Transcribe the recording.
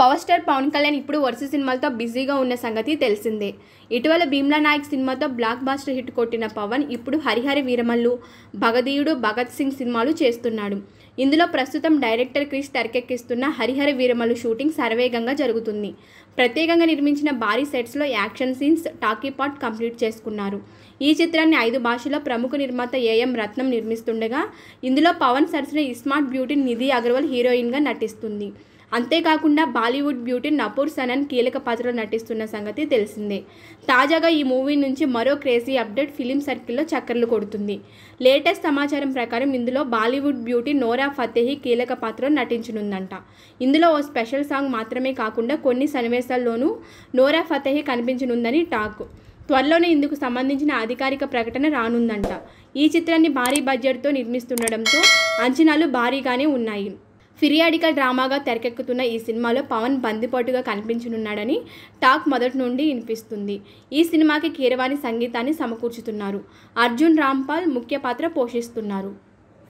power star Pawan Kalyan ఇప్పుడు వరుస సినిమాలతో బిజీగా ఉన్న సంగతి తెలిసిందే ఇటీవల భీమ్లా నాయక్ సినిమాతో బ్లాక్ బాస్టర్ హిట్ కొట్టిన పవన్ ఇప్పుడు హరిహరి వీరమల్లు భగదీయుడు భగత్ సింగ్ సినిమాలు చేస్తున్నాడు ఇందులో ప్రస్తుతం డైరెక్టర్ క్రిష్ తెరకెక్కిస్తున్న హరిహర వీరమలు షూటింగ్ సర్వేగంగా జరుగుతుంది ప్రత్యేకంగా నిర్మించిన భారీ సెట్స్లో action scenes talkie part complete చేసుకున్నారు ఈ చిత్రాన్ని ఐదు భాషల్లో ప్రముఖ నిర్మాత ఏఎం రత్నం నిర్మిస్తుండగా ఇందులో పవన్ సరసన ఇస్మార్ట్ బ్యూటీ నిధి అగర్వాల్ హీరోయిన్గా నటిస్తుంది అంతేకాకుండా బాలీవుడ్ బ్యూటీ నపూర్ సనన్ కీలక పాత్రలో నటిస్తున్న సంగతి తెలిసిందే తాజాగా ఈ మూవీ నుంచి మరో క్రేజీ అప్డేట్ ఫిలిం సర్కిల్లో చక్కర్లు కొడుతుంది లేటెస్ట్ సమాచారం ప్రకారం ఇందులో బాలీవుడ్ బ్యూటీ నోరా సారా ఫతేహి కీలక పాత్ర నటించనుందంట ఇందులో ఓ స్పెషల్ సాంగ్ మాత్రమే కాకుండా కొన్ని సన్నివేశాల్లోనూ నోరా ఫతేహి కనిపించనుందని టాక్ త్వరలోనే ఇందుకు సంబంధించిన అధికారిక ప్రకటన రానుందంట ఈ చిత్రాన్ని భారీ బడ్జెట్తో నిర్మిస్తుండడంతో అంచనాలు భారీగానే ఉన్నాయి ఫిర్యాడికల్ డ్రామాగా తెరకెక్కుతున్న ఈ సినిమాలో పవన్ బందిపోటుగా కనిపించనున్నాడని టాక్ మొదటి నుండి వినిపిస్తుంది ఈ సినిమాకి కీరవాణి సంగీతాన్ని సమకూర్చుతున్నారు అర్జున్ రాంపాల్ ముఖ్య పాత్ర పోషిస్తున్నారు